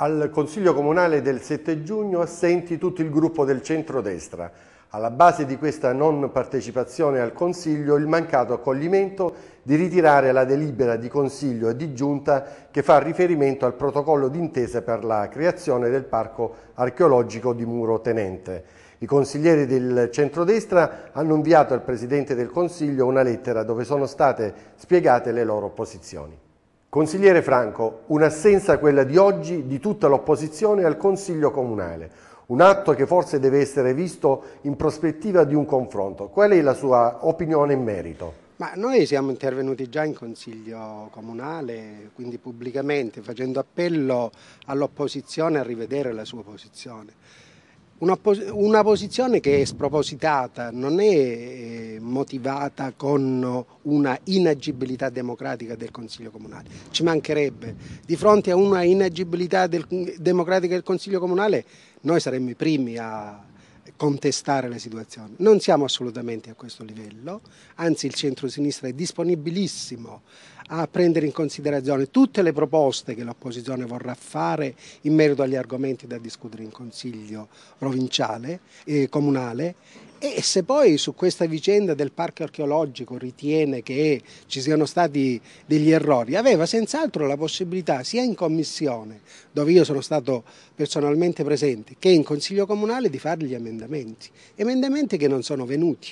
Al Consiglio Comunale del 7 giugno assenti tutto il gruppo del centrodestra. Alla base di questa non partecipazione al Consiglio il mancato accoglimento di ritirare la delibera di Consiglio e di Giunta che fa riferimento al protocollo d'intesa per la creazione del parco archeologico di Muro Tenente. I consiglieri del centrodestra hanno inviato al Presidente del Consiglio una lettera dove sono state spiegate le loro posizioni. Consigliere Franco, un'assenza quella di oggi di tutta l'opposizione al Consiglio Comunale, un atto che forse deve essere visto in prospettiva di un confronto. Qual è la sua opinione in merito? Ma noi siamo intervenuti già in Consiglio Comunale, quindi pubblicamente, facendo appello all'opposizione a rivedere la sua posizione. Una, pos una, posizione che è spropositata, non è eh, motivata con una inagibilità democratica del Consiglio Comunale, ci mancherebbe. Di fronte a una inagibilità del democratica del Consiglio Comunale noi saremmo i primi a, contestare la situazione. Non siamo assolutamente a questo livello, anzi il centro-sinistra è disponibilissimo a prendere in considerazione tutte le proposte che l'opposizione vorrà fare in merito agli argomenti da discutere in Consiglio provinciale e comunale e se poi su questa vicenda del parco archeologico ritiene che ci siano stati degli errori, aveva senz'altro la possibilità, sia in commissione, dove io sono stato personalmente presente, che in consiglio comunale, di fare gli emendamenti. Emendamenti che non sono venuti.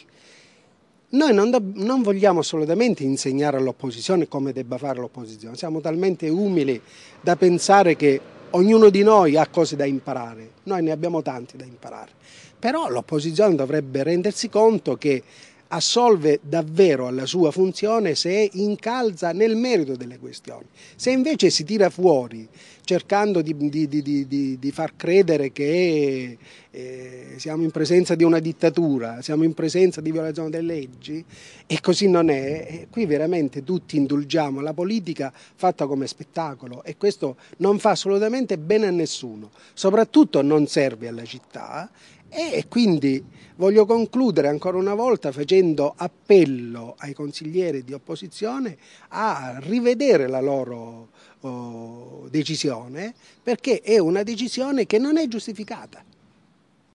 Noi non, do, non vogliamo assolutamente insegnare all'opposizione come debba fare l'opposizione, siamo talmente umili da pensare che ognuno di noi ha cose da imparare, noi ne abbiamo tante da imparare, però l'opposizione dovrebbe rendersi conto che assolve davvero alla sua funzione se incalza nel merito delle questioni. Se invece si tira fuori cercando di, di, di, di far credere che eh, siamo in presenza di una dittatura, siamo in presenza di violazione delle leggi e così non è, e eh, qui veramente tutti indulgiamo la politica fatta come spettacolo e questo non fa assolutamente bene a nessuno, soprattutto non serve alla città e quindi Voglio concludere ancora una volta facendo appello ai consiglieri di opposizione a rivedere la loro oh, decisione perché è una decisione che non è giustificata.